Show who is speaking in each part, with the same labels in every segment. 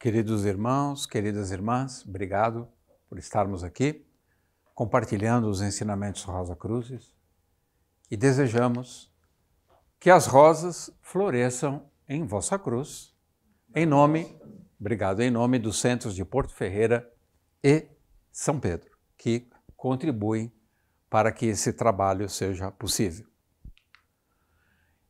Speaker 1: Queridos irmãos, queridas irmãs, obrigado por estarmos aqui compartilhando os ensinamentos Rosa Cruzes e desejamos que as rosas floresçam em vossa cruz. Em nome, obrigado, em nome dos centros de Porto Ferreira e São Pedro, que contribuem para que esse trabalho seja possível.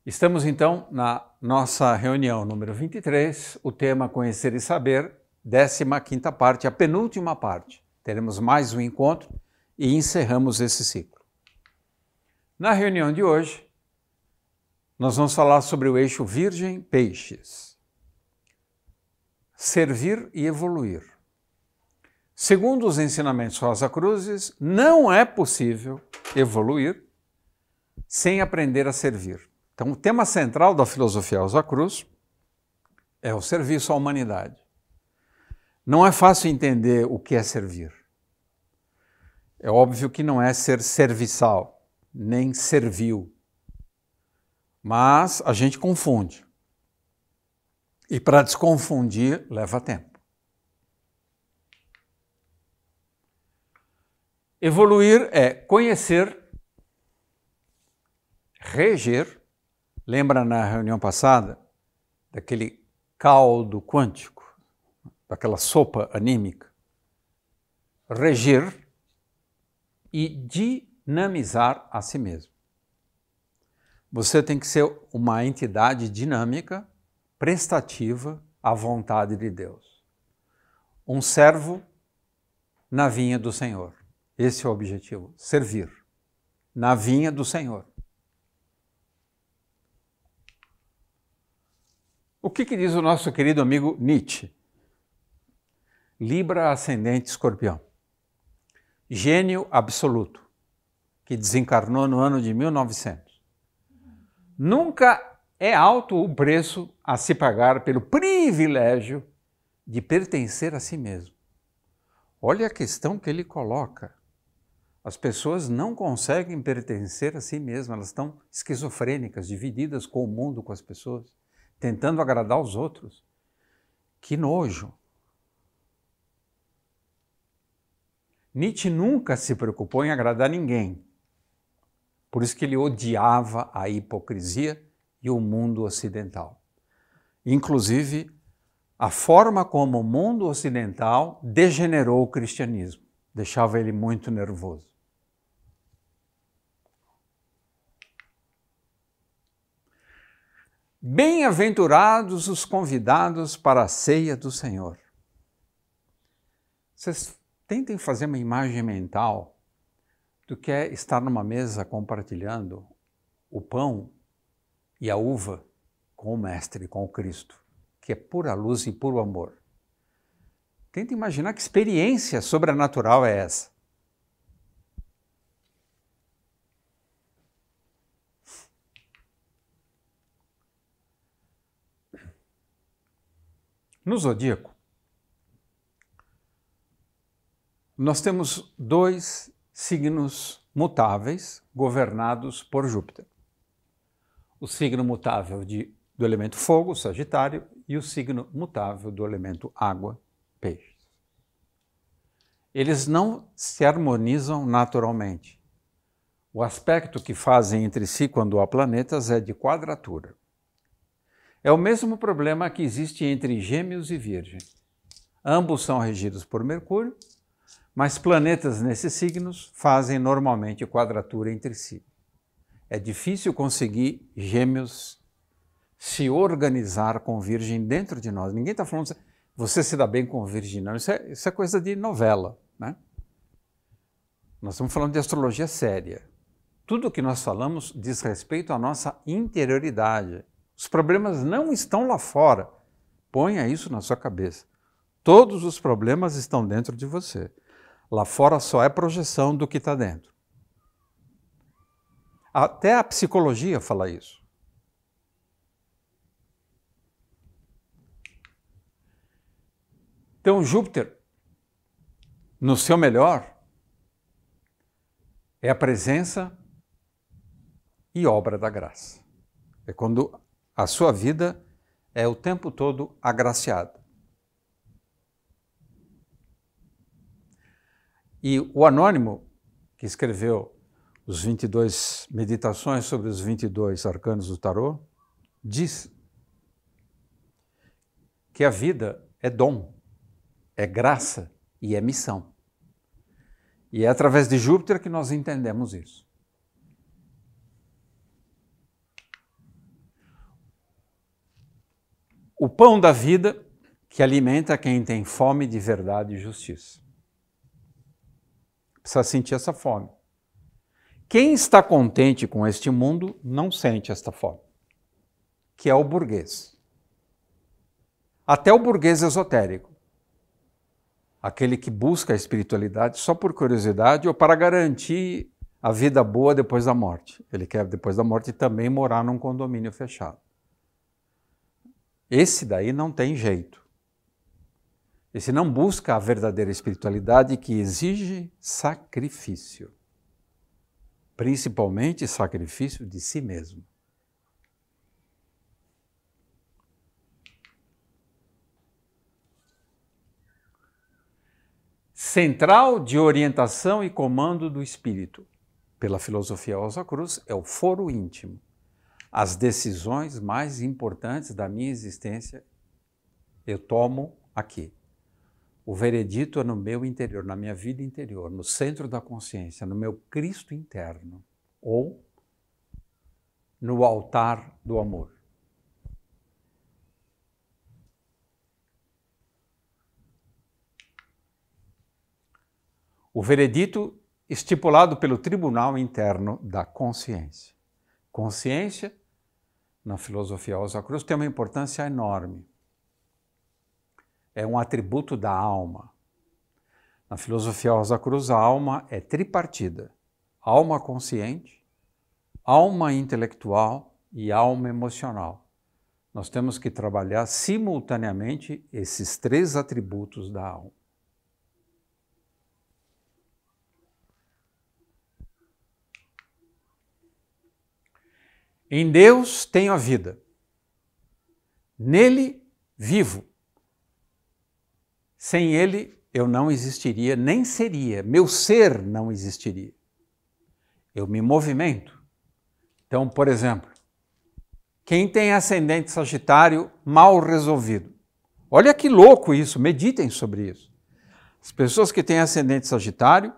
Speaker 1: Estamos então na nossa reunião número 23, o tema Conhecer e Saber, 15ª parte, a penúltima parte. Teremos mais um encontro e encerramos esse ciclo. Na reunião de hoje, nós vamos falar sobre o eixo Virgem Peixes. Servir e evoluir. Segundo os ensinamentos Rosa Cruzes, não é possível evoluir sem aprender a servir. Então, o tema central da filosofia Alza Cruz é o serviço à humanidade. Não é fácil entender o que é servir. É óbvio que não é ser serviçal, nem servil. Mas a gente confunde. E para desconfundir, leva tempo. Evoluir é conhecer, reger Lembra na reunião passada daquele caldo quântico, daquela sopa anímica? Regir e dinamizar a si mesmo. Você tem que ser uma entidade dinâmica, prestativa à vontade de Deus. Um servo na vinha do Senhor. Esse é o objetivo: servir na vinha do Senhor. O que, que diz o nosso querido amigo Nietzsche? Libra ascendente escorpião. Gênio absoluto, que desencarnou no ano de 1900. Nunca é alto o preço a se pagar pelo privilégio de pertencer a si mesmo. Olha a questão que ele coloca. As pessoas não conseguem pertencer a si mesmas, elas estão esquizofrênicas, divididas com o mundo, com as pessoas tentando agradar os outros. Que nojo! Nietzsche nunca se preocupou em agradar ninguém. Por isso que ele odiava a hipocrisia e o mundo ocidental. Inclusive, a forma como o mundo ocidental degenerou o cristianismo deixava ele muito nervoso. Bem-aventurados os convidados para a ceia do Senhor. Vocês tentem fazer uma imagem mental do que é estar numa mesa compartilhando o pão e a uva com o Mestre, com o Cristo, que é pura luz e puro amor. Tente imaginar que experiência sobrenatural é essa. No zodíaco, nós temos dois signos mutáveis governados por Júpiter. O signo mutável de, do elemento fogo, Sagitário, e o signo mutável do elemento água, Peixes. Eles não se harmonizam naturalmente. O aspecto que fazem entre si quando há planetas é de quadratura. É o mesmo problema que existe entre Gêmeos e Virgem. Ambos são regidos por Mercúrio, mas planetas nesses signos fazem normalmente quadratura entre si. É difícil conseguir Gêmeos se organizar com Virgem dentro de nós. Ninguém está falando é, você se dá bem com Virgem, não. Isso é, isso é coisa de novela, né? Nós estamos falando de astrologia séria. Tudo o que nós falamos diz respeito à nossa interioridade, os problemas não estão lá fora. Ponha isso na sua cabeça. Todos os problemas estão dentro de você. Lá fora só é projeção do que está dentro. Até a psicologia fala isso. Então, Júpiter, no seu melhor, é a presença e obra da graça. É quando a sua vida é o tempo todo agraciada. E o anônimo que escreveu os 22 meditações sobre os 22 arcanos do tarô diz que a vida é dom, é graça e é missão. E é através de Júpiter que nós entendemos isso. o pão da vida que alimenta quem tem fome de verdade e justiça. Precisa sentir essa fome. Quem está contente com este mundo não sente esta fome, que é o burguês. Até o burguês esotérico, aquele que busca a espiritualidade só por curiosidade ou para garantir a vida boa depois da morte. Ele quer, depois da morte, também morar num condomínio fechado. Esse daí não tem jeito. Esse não busca a verdadeira espiritualidade que exige sacrifício, principalmente sacrifício de si mesmo. Central de Orientação e Comando do Espírito, pela filosofia Rosa Cruz, é o foro íntimo. As decisões mais importantes da minha existência eu tomo aqui. O veredito é no meu interior, na minha vida interior, no centro da consciência, no meu Cristo interno ou no altar do amor. O veredito estipulado pelo tribunal interno da consciência consciência, na filosofia Osacruz, tem uma importância enorme. É um atributo da alma. Na filosofia Osacruz, a alma é tripartida: alma consciente, alma intelectual e alma emocional. Nós temos que trabalhar simultaneamente esses três atributos da alma. Em Deus tenho a vida. Nele vivo. Sem ele eu não existiria, nem seria, meu ser não existiria. Eu me movimento. Então, por exemplo, quem tem ascendente sagitário mal resolvido. Olha que louco isso, meditem sobre isso. As pessoas que têm ascendente sagitário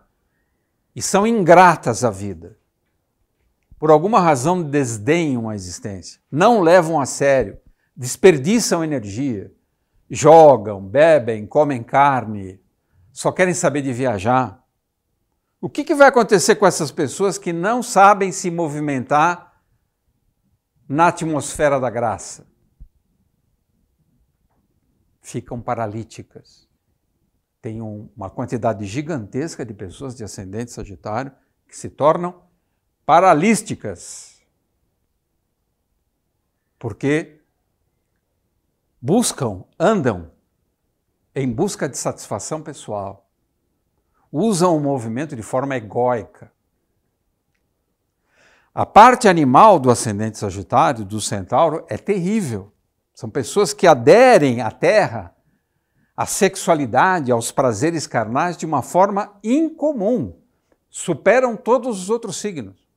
Speaker 1: e são ingratas à vida por alguma razão desdenham a existência, não levam a sério, desperdiçam energia, jogam, bebem, comem carne, só querem saber de viajar. O que, que vai acontecer com essas pessoas que não sabem se movimentar na atmosfera da graça? Ficam paralíticas. Tem uma quantidade gigantesca de pessoas de ascendente sagitário que se tornam paralísticas, porque buscam, andam em busca de satisfação pessoal, usam o movimento de forma egóica. A parte animal do ascendente sagitário, do centauro, é terrível. São pessoas que aderem à terra, à sexualidade, aos prazeres carnais de uma forma incomum. Superam todos os outros signos.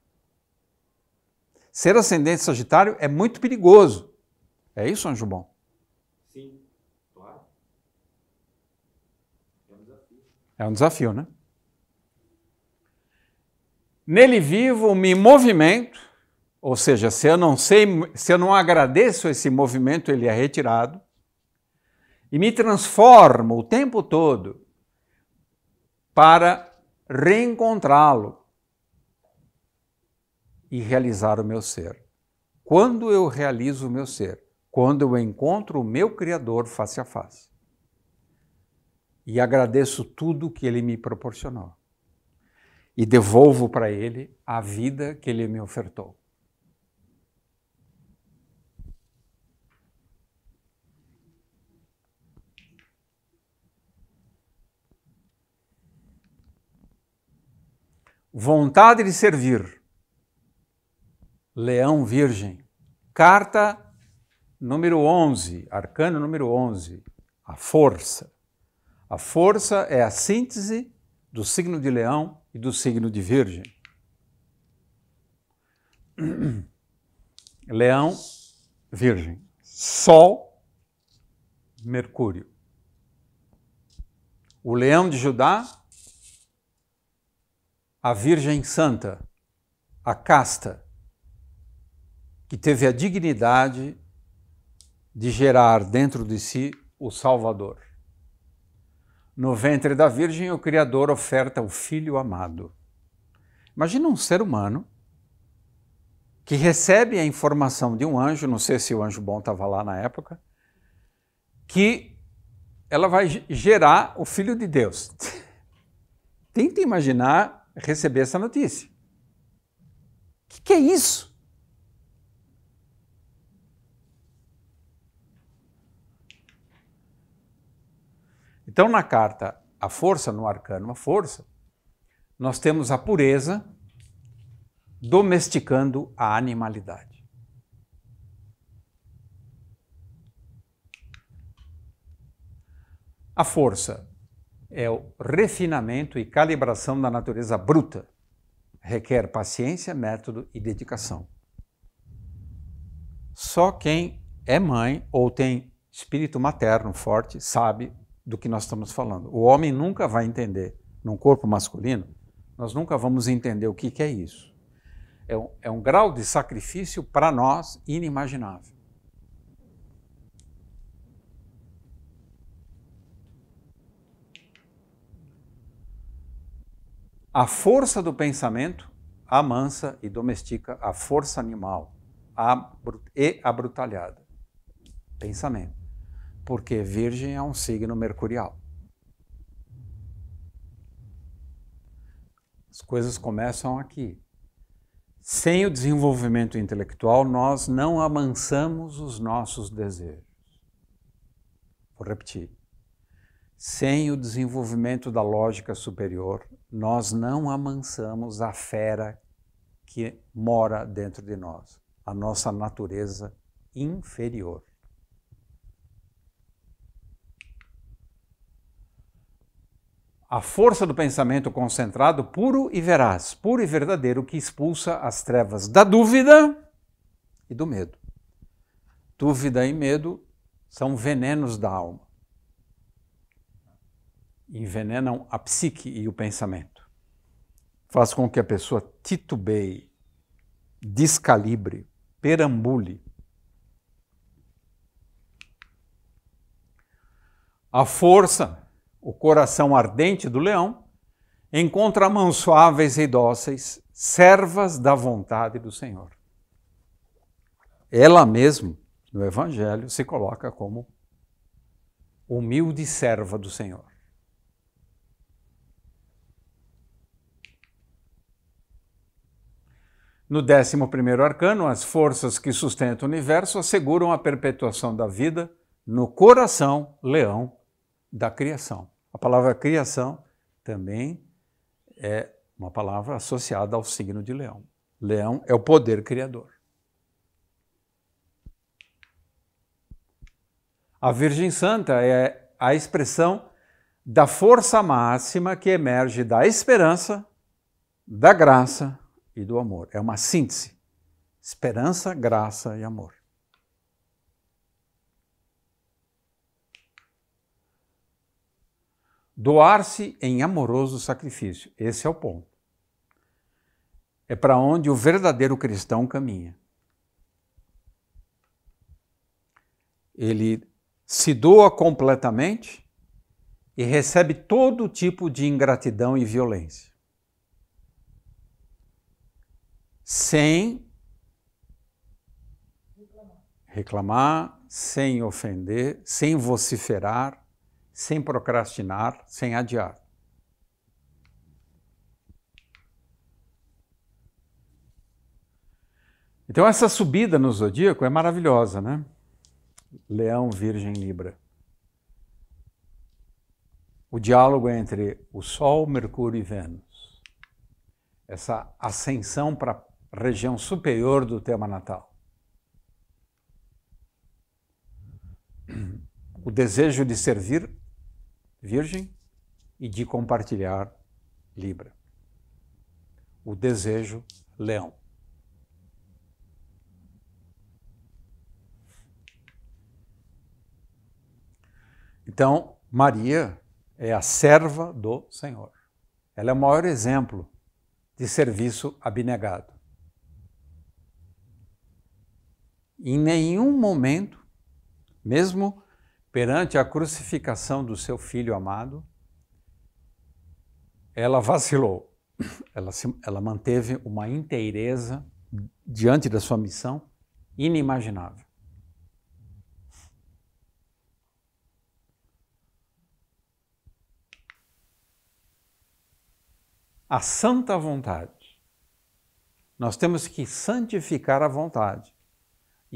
Speaker 1: Ser ascendente Sagitário é muito perigoso. É isso, Anjo Bom?
Speaker 2: Sim, claro.
Speaker 1: É um desafio. É um desafio, né? Nele vivo, me movimento, ou seja, se eu não sei, se eu não agradeço esse movimento, ele é retirado. E me transformo o tempo todo para reencontrá-lo, e realizar o meu ser. Quando eu realizo o meu ser? Quando eu encontro o meu Criador face a face. E agradeço tudo que ele me proporcionou. E devolvo para ele a vida que ele me ofertou. vontade de servir, Leão Virgem. Carta número 11, arcano número 11, a força. A força é a síntese do signo de Leão e do signo de Virgem. Leão, Virgem, Sol, Mercúrio. O Leão de Judá, a Virgem Santa, a casta que teve a dignidade de gerar dentro de si o Salvador. No ventre da Virgem, o Criador oferta o Filho amado. Imagina um ser humano que recebe a informação de um anjo, não sei se o anjo bom estava lá na época, que ela vai gerar o Filho de Deus. Tenta imaginar receber essa notícia. O que, que é isso? Então, na carta a força, no arcano a força, nós temos a pureza domesticando a animalidade. A força é o refinamento e calibração da natureza bruta. Requer paciência, método e dedicação. Só quem é mãe ou tem espírito materno forte sabe do que nós estamos falando. O homem nunca vai entender, num corpo masculino, nós nunca vamos entender o que, que é isso. É um, é um grau de sacrifício para nós inimaginável. A força do pensamento amansa e domestica a força animal a, e abrutalhada. Pensamento porque Virgem é um signo mercurial. As coisas começam aqui. Sem o desenvolvimento intelectual, nós não amansamos os nossos desejos. Vou repetir. Sem o desenvolvimento da lógica superior, nós não amansamos a fera que mora dentro de nós, a nossa natureza inferior. a força do pensamento concentrado, puro e veraz, puro e verdadeiro, que expulsa as trevas da dúvida e do medo. Dúvida e medo são venenos da alma. Envenenam a psique e o pensamento. Faz com que a pessoa titubeie, descalibre, perambule. A força o coração ardente do leão, encontra mãos suaves e dóceis, servas da vontade do Senhor. Ela mesma, no Evangelho, se coloca como humilde serva do Senhor. No 11 arcano, as forças que sustentam o universo asseguram a perpetuação da vida no coração leão da criação. A palavra criação também é uma palavra associada ao signo de leão. Leão é o poder criador. A Virgem Santa é a expressão da força máxima que emerge da esperança, da graça e do amor. É uma síntese: esperança, graça e amor. Doar-se em amoroso sacrifício. Esse é o ponto. É para onde o verdadeiro cristão caminha. Ele se doa completamente e recebe todo tipo de ingratidão e violência. Sem reclamar, sem ofender, sem vociferar, sem procrastinar, sem adiar. Então, essa subida no zodíaco é maravilhosa, né? Leão, Virgem, Libra. O diálogo é entre o Sol, Mercúrio e Vênus. Essa ascensão para a região superior do tema natal. O desejo de servir Virgem e de compartilhar Libra. O desejo Leão. Então, Maria é a serva do Senhor. Ela é o maior exemplo de serviço abnegado. Em nenhum momento, mesmo perante a crucificação do seu filho amado, ela vacilou. Ela, se, ela manteve uma inteireza diante da sua missão inimaginável. A santa vontade. Nós temos que santificar a vontade.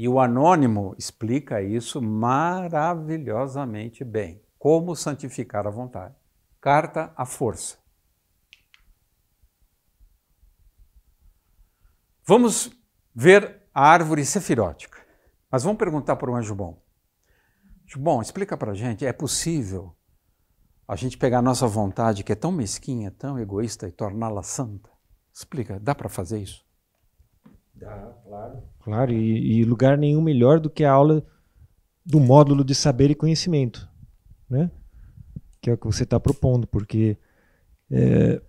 Speaker 1: E o Anônimo explica isso maravilhosamente bem. Como santificar a vontade. Carta à força. Vamos ver a árvore sefirótica. Mas vamos perguntar para o anjo bom. Bom, explica para gente, é possível a gente pegar a nossa vontade, que é tão mesquinha, tão egoísta, e torná-la santa? Explica, dá para fazer isso?
Speaker 2: Dá, claro. Claro, e, e lugar nenhum melhor do que a aula do módulo de saber e conhecimento, né? Que é o que você está propondo, porque é,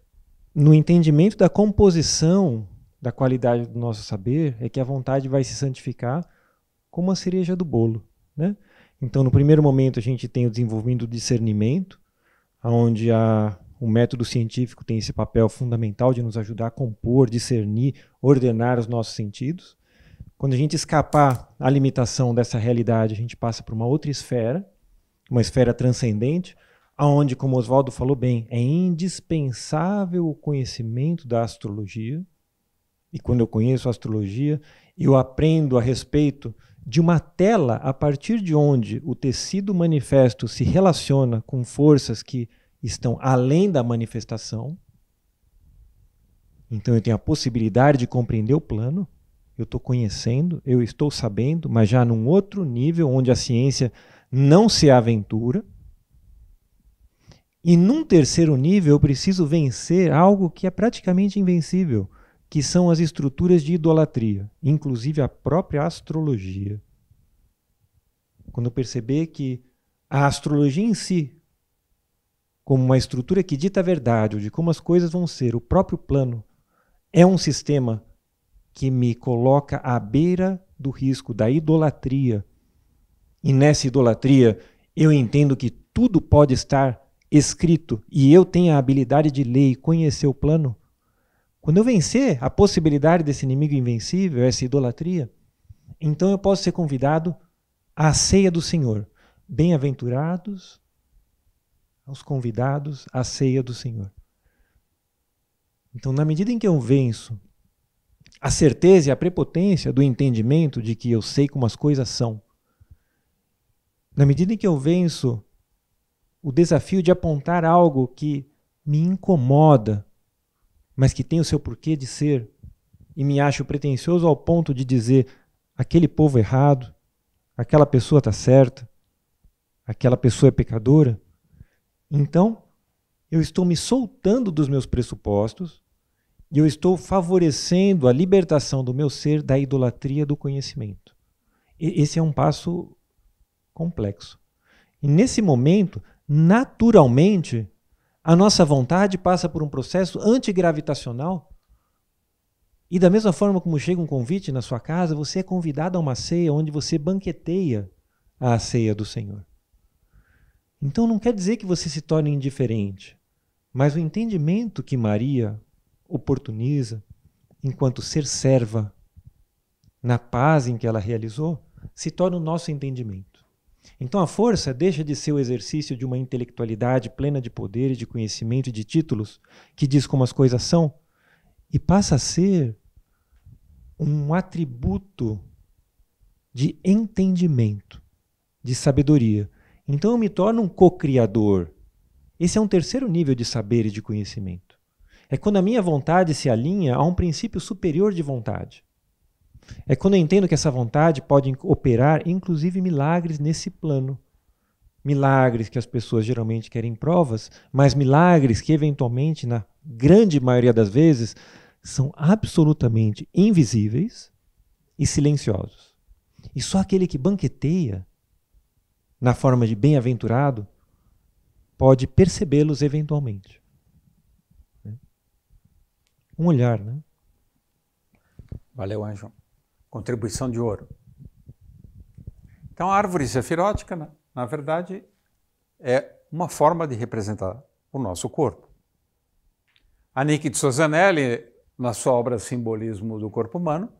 Speaker 2: no entendimento da composição da qualidade do nosso saber é que a vontade vai se santificar como a cereja do bolo, né? Então, no primeiro momento, a gente tem o desenvolvimento do discernimento, onde a o método científico tem esse papel fundamental de nos ajudar a compor, discernir, ordenar os nossos sentidos. Quando a gente escapar à limitação dessa realidade, a gente passa para uma outra esfera, uma esfera transcendente, aonde, como Oswaldo falou bem, é indispensável o conhecimento da astrologia. E quando eu conheço a astrologia, eu aprendo a respeito de uma tela a partir de onde o tecido manifesto se relaciona com forças que estão além da manifestação. Então eu tenho a possibilidade de compreender o plano, eu estou conhecendo, eu estou sabendo, mas já num outro nível onde a ciência não se aventura. E num terceiro nível eu preciso vencer algo que é praticamente invencível, que são as estruturas de idolatria, inclusive a própria astrologia. Quando eu perceber que a astrologia em si como uma estrutura que dita a verdade ou de como as coisas vão ser, o próprio plano, é um sistema que me coloca à beira do risco da idolatria. E nessa idolatria, eu entendo que tudo pode estar escrito e eu tenho a habilidade de ler e conhecer o plano. Quando eu vencer a possibilidade desse inimigo invencível, essa idolatria, então eu posso ser convidado à ceia do Senhor. Bem-aventurados aos convidados à ceia do Senhor. Então, na medida em que eu venço a certeza e a prepotência do entendimento de que eu sei como as coisas são, na medida em que eu venço o desafio de apontar algo que me incomoda, mas que tem o seu porquê de ser, e me acho pretensioso ao ponto de dizer aquele povo errado, aquela pessoa está certa, aquela pessoa é pecadora, então, eu estou me soltando dos meus pressupostos e eu estou favorecendo a libertação do meu ser da idolatria do conhecimento. E esse é um passo complexo. E nesse momento, naturalmente, a nossa vontade passa por um processo antigravitacional. E da mesma forma como chega um convite na sua casa, você é convidado a uma ceia onde você banqueteia a ceia do Senhor. Então não quer dizer que você se torne indiferente, mas o entendimento que Maria oportuniza, enquanto ser serva, na paz em que ela realizou, se torna o nosso entendimento. Então a força deixa de ser o exercício de uma intelectualidade plena de poder, de conhecimento e de títulos, que diz como as coisas são, e passa a ser um atributo de entendimento, de sabedoria então eu me torno um co-criador. Esse é um terceiro nível de saber e de conhecimento. É quando a minha vontade se alinha a um princípio superior de vontade. É quando eu entendo que essa vontade pode operar, inclusive, milagres nesse plano. Milagres que as pessoas geralmente querem provas, mas milagres que, eventualmente, na grande maioria das vezes, são absolutamente invisíveis e silenciosos. E só aquele que banqueteia na forma de bem-aventurado, pode percebê-los eventualmente. Né? Um olhar, né?
Speaker 1: Valeu, Anjo. Contribuição de ouro. Então, a árvore sefirótica, né, na verdade, é uma forma de representar o nosso corpo. A Nick de Sozanelli, na sua obra Simbolismo do Corpo Humano,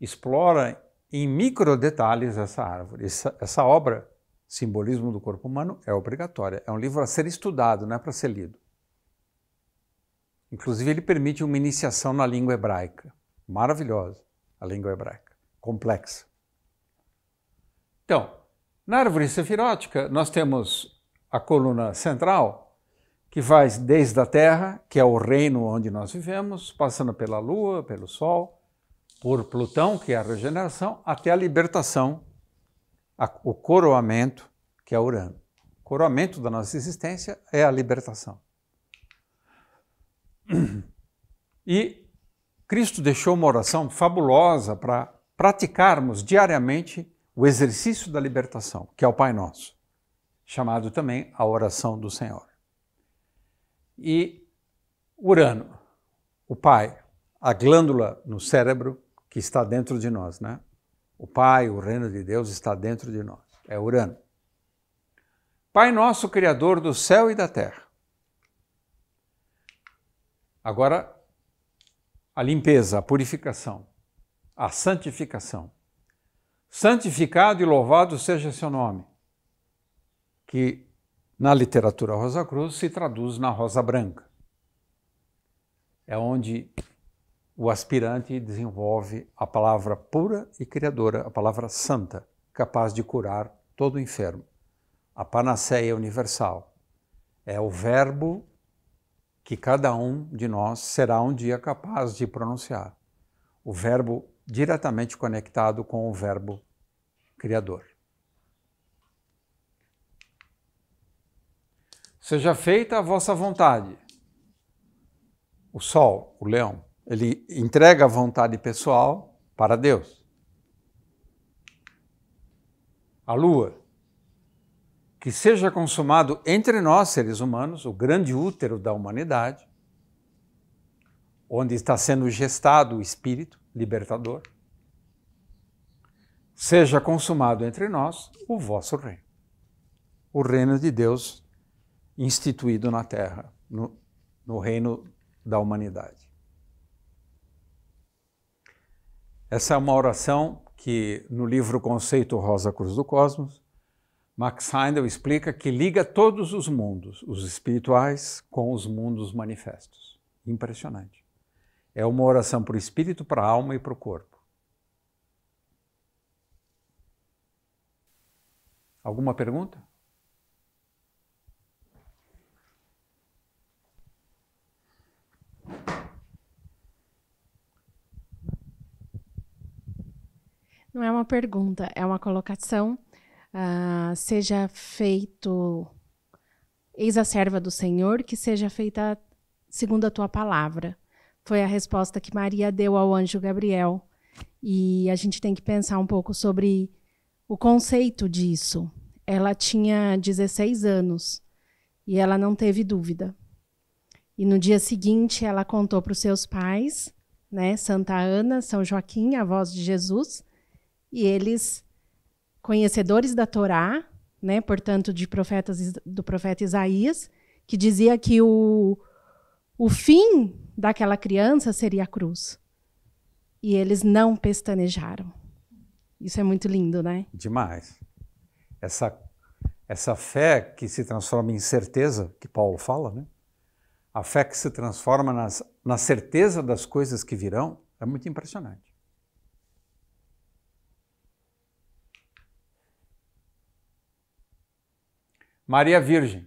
Speaker 1: explora em micro detalhes essa árvore. Essa, essa obra Simbolismo do Corpo Humano é obrigatória. É um livro a ser estudado, não é para ser lido. Inclusive, ele permite uma iniciação na língua hebraica. Maravilhosa a língua hebraica, complexa. Então, na árvore sefirótica, nós temos a coluna central, que vai desde a Terra, que é o reino onde nós vivemos, passando pela Lua, pelo Sol, por Plutão, que é a regeneração, até a libertação a, o coroamento, que é Urano. O coroamento da nossa existência é a libertação. E Cristo deixou uma oração fabulosa para praticarmos diariamente o exercício da libertação, que é o Pai Nosso, chamado também a oração do Senhor. E Urano, o Pai, a glândula no cérebro que está dentro de nós, né? O Pai, o reino de Deus está dentro de nós. É Urano. Pai nosso, Criador do céu e da terra. Agora, a limpeza, a purificação, a santificação. Santificado e louvado seja seu nome, que na literatura Rosa Cruz se traduz na Rosa Branca. É onde o aspirante desenvolve a palavra pura e criadora, a palavra santa, capaz de curar todo enfermo. A panaceia universal é o verbo que cada um de nós será um dia capaz de pronunciar. O verbo diretamente conectado com o verbo criador. Seja feita a vossa vontade. O sol, o leão, ele entrega a vontade pessoal para Deus. A lua, que seja consumado entre nós, seres humanos, o grande útero da humanidade, onde está sendo gestado o espírito libertador, seja consumado entre nós o vosso reino. O reino de Deus instituído na terra, no, no reino da humanidade. Essa é uma oração que no livro Conceito Rosa Cruz do Cosmos, Max Heindel explica que liga todos os mundos, os espirituais, com os mundos manifestos. Impressionante. É uma oração para o espírito, para a alma e para o corpo. Alguma pergunta?
Speaker 2: pergunta, é uma colocação. Uh, seja feito, eis a serva do Senhor, que seja feita segundo a tua palavra. Foi a resposta que Maria deu ao anjo Gabriel. E a gente tem que pensar um pouco sobre o conceito disso. Ela tinha 16 anos e ela não teve dúvida. E no dia seguinte, ela contou para os seus pais, né, Santa Ana, São Joaquim, a voz de Jesus, e eles, conhecedores da Torá, né, portanto, de profetas, do profeta Isaías, que dizia que o, o fim daquela criança seria a cruz. E eles não pestanejaram. Isso é muito lindo, né?
Speaker 1: Demais. Essa, essa fé que se transforma em certeza, que Paulo fala, né? A fé que se transforma nas, na certeza das coisas que virão é muito impressionante. Maria Virgem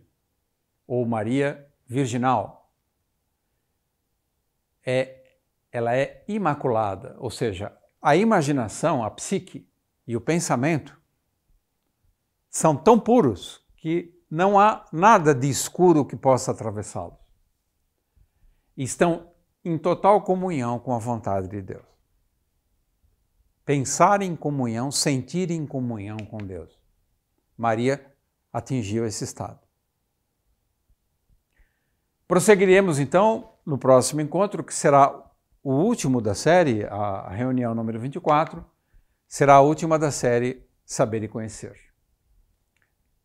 Speaker 1: ou Maria Virginal. É, ela é imaculada, ou seja, a imaginação, a psique e o pensamento são tão puros que não há nada de escuro que possa atravessá-los. Estão em total comunhão com a vontade de Deus. Pensar em comunhão, sentir em comunhão com Deus. Maria atingiu esse estado. Prosseguiremos então no próximo encontro, que será o último da série, a reunião número 24, será a última da série Saber e Conhecer.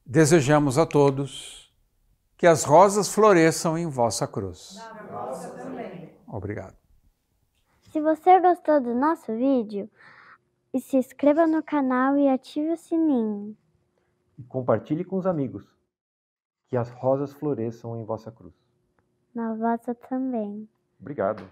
Speaker 1: Desejamos a todos que as rosas floresçam em vossa cruz. Obrigado. Se você gostou do nosso vídeo, se inscreva no canal e ative o sininho
Speaker 2: e compartilhe com os amigos. Que as rosas floresçam em vossa cruz. Na vossa também.
Speaker 1: Obrigado.